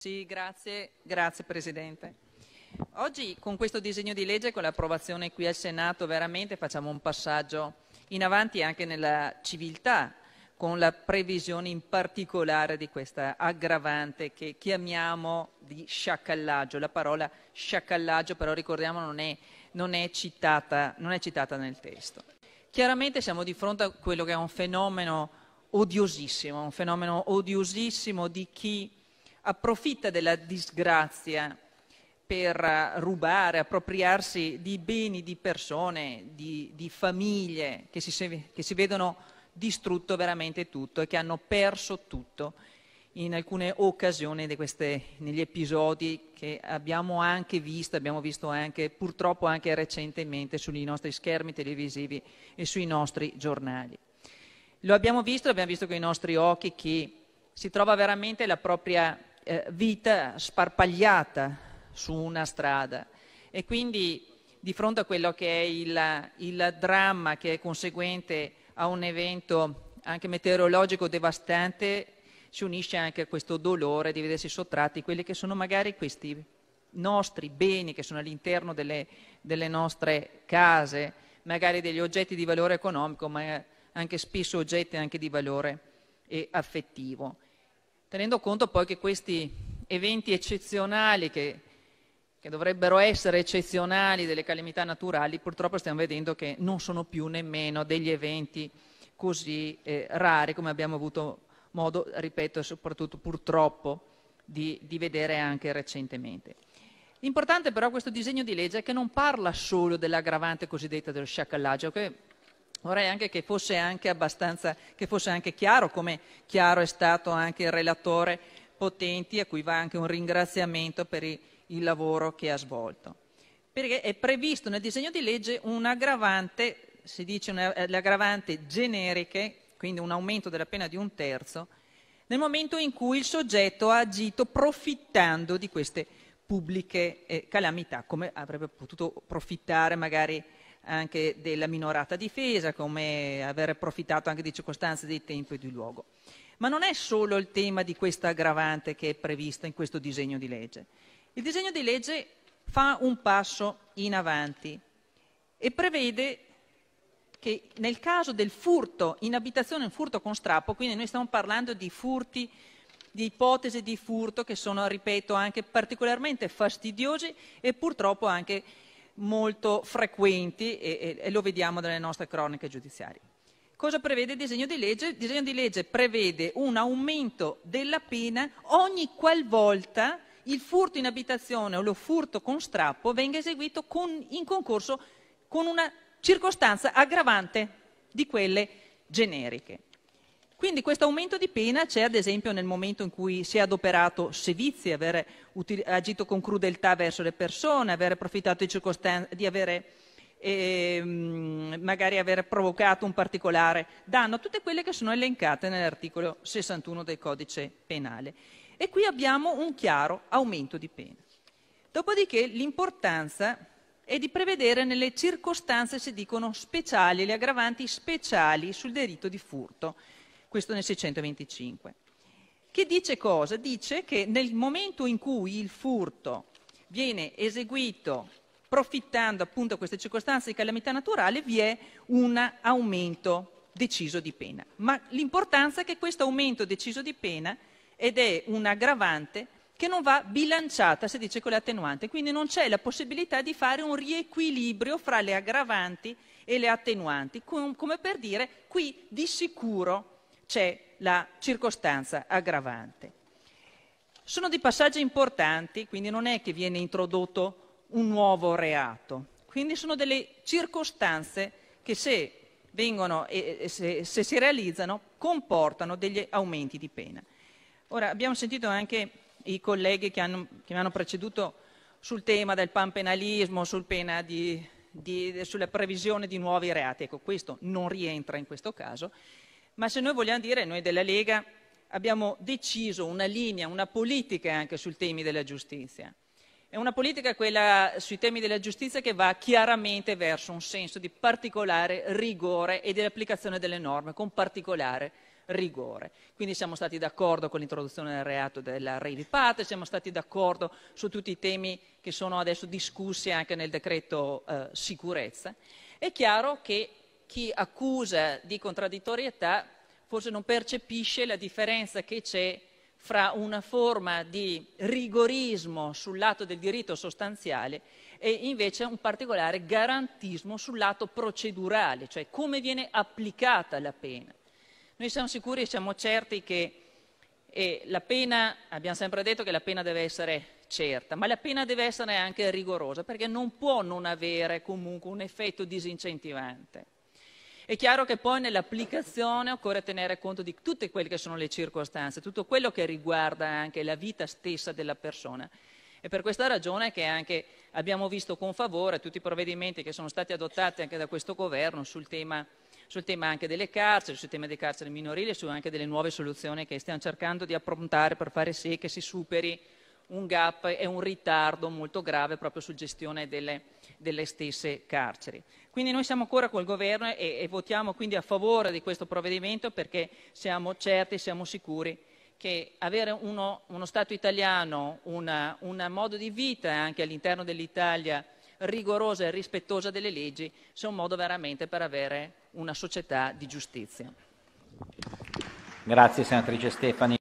Sì, grazie, grazie Presidente. Oggi con questo disegno di legge, con l'approvazione qui al Senato, veramente facciamo un passaggio in avanti anche nella civiltà, con la previsione in particolare di questa aggravante che chiamiamo di sciacallaggio. La parola sciacallaggio, però ricordiamo, non è, non è, citata, non è citata nel testo. Chiaramente siamo di fronte a quello che è un fenomeno odiosissimo, un fenomeno odiosissimo di chi approfitta della disgrazia per eh, rubare, appropriarsi di beni, di persone, di, di famiglie che si, che si vedono distrutto veramente tutto e che hanno perso tutto in alcune occasioni queste, negli episodi che abbiamo anche visto, abbiamo visto anche, purtroppo anche recentemente sui nostri schermi televisivi e sui nostri giornali. Lo abbiamo visto, abbiamo visto con i nostri occhi chi si trova veramente la propria eh, vita sparpagliata su una strada e quindi di fronte a quello che è il, il dramma che è conseguente a un evento anche meteorologico devastante si unisce anche a questo dolore di vedersi sottratti quelli che sono magari questi nostri beni che sono all'interno delle, delle, nostre case, magari degli oggetti di valore economico, ma anche spesso oggetti anche di valore affettivo tenendo conto poi che questi eventi eccezionali che, che dovrebbero essere eccezionali delle calamità naturali, purtroppo stiamo vedendo che non sono più nemmeno degli eventi così eh, rari come abbiamo avuto modo, ripeto, e soprattutto purtroppo di, di vedere anche recentemente. L'importante però questo disegno di legge è che non parla solo dell'aggravante cosiddetta dello sciacallaggio, che Vorrei anche che fosse anche abbastanza, che fosse anche chiaro, come chiaro è stato anche il relatore Potenti, a cui va anche un ringraziamento per il lavoro che ha svolto. Perché è previsto nel disegno di legge un aggravante, si dice una, eh, aggravante generiche, quindi un aumento della pena di un terzo, nel momento in cui il soggetto ha agito profittando di queste pubbliche eh, calamità, come avrebbe potuto profittare magari anche della minorata difesa, come aver approfittato anche di circostanze, di tempo e di luogo. Ma non è solo il tema di questa aggravante che è prevista in questo disegno di legge. Il disegno di legge fa un passo in avanti e prevede che nel caso del furto in abitazione, un furto con strappo, quindi noi stiamo parlando di furti, di ipotesi di furto che sono, ripeto, anche particolarmente fastidiosi e purtroppo anche molto frequenti e, e, e lo vediamo dalle nostre croniche giudiziarie. Cosa prevede il disegno di legge? Il disegno di legge prevede un aumento della pena ogni qualvolta il furto in abitazione o lo furto con strappo venga eseguito con, in concorso con una circostanza aggravante di quelle generiche. Quindi questo aumento di pena c'è ad esempio nel momento in cui si è adoperato sevizi, aver agito con crudeltà verso le persone, aver approfittato di circostanze, di avere e ehm, magari aver provocato un particolare danno, tutte quelle che sono elencate nell'articolo 61 del codice penale. E qui abbiamo un chiaro aumento di pena. Dopodiché l'importanza è di prevedere nelle circostanze, si dicono speciali, le aggravanti speciali sul delitto di furto questo nel 625. Che dice cosa? Dice che nel momento in cui il furto viene eseguito profittando appunto di queste circostanze di calamità naturale, vi è un aumento deciso di pena. Ma l'importanza è che questo aumento deciso di pena ed è un aggravante che non va bilanciata, si dice, con le attenuanti. Quindi non c'è la possibilità di fare un riequilibrio fra le aggravanti e le attenuanti, com- come per dire qui di sicuro c'è la circostanza aggravante. Sono dei passaggi importanti, quindi non è che viene introdotto un nuovo reato, quindi sono delle circostanze che se, vengono, se, se si realizzano comportano degli aumenti di pena. Ora abbiamo sentito anche i colleghi che, hanno, che mi hanno preceduto sul tema del panpenalismo, sul di, di, sulla previsione di nuovi reati. Ecco, questo non rientra in questo caso ma se noi vogliamo dire, noi della Lega abbiamo deciso una linea, una politica anche sui temi della giustizia. È una politica quella sui temi della giustizia che va chiaramente verso un senso di particolare rigore e dell'applicazione delle norme con particolare rigore. Quindi siamo stati d'accordo con l'introduzione del reato della reivipata, siamo stati d'accordo su tutti i temi che sono adesso discussi anche nel decreto eh, sicurezza. È chiaro che chi accusa di contraddittorietà forse non percepisce la differenza che c'è fra una forma di rigorismo sul lato del diritto sostanziale e invece un particolare garantismo sul lato procedurale, cioè come viene applicata la pena. Noi siamo sicuri e siamo certi che eh, la pena, abbiamo sempre detto che la pena deve essere certa, ma la pena deve essere anche rigorosa perché non può non avere comunque un effetto disincentivante. È chiaro che poi nell'applicazione occorre tenere conto di tutte quelle che sono le circostanze, tutto quello che riguarda anche la vita stessa della persona. E per questa ragione che anche abbiamo visto con favore tutti i provvedimenti che sono stati adottati anche da questo governo sul tema, sul tema anche delle carceri, sul tema delle carceri minorili e su anche delle nuove soluzioni che stiamo cercando di approntare per fare sì che si superi un gap e un ritardo molto grave proprio su gestione delle, delle stesse carceri. Quindi noi siamo ancora col governo e, e, votiamo quindi a favore di questo provvedimento perché siamo certi, siamo sicuri che avere uno, uno Stato italiano, un modo di vita anche all'interno dell'Italia rigorosa e rispettosa delle leggi sia un modo veramente per avere una società di giustizia. Grazie senatrice Stefani.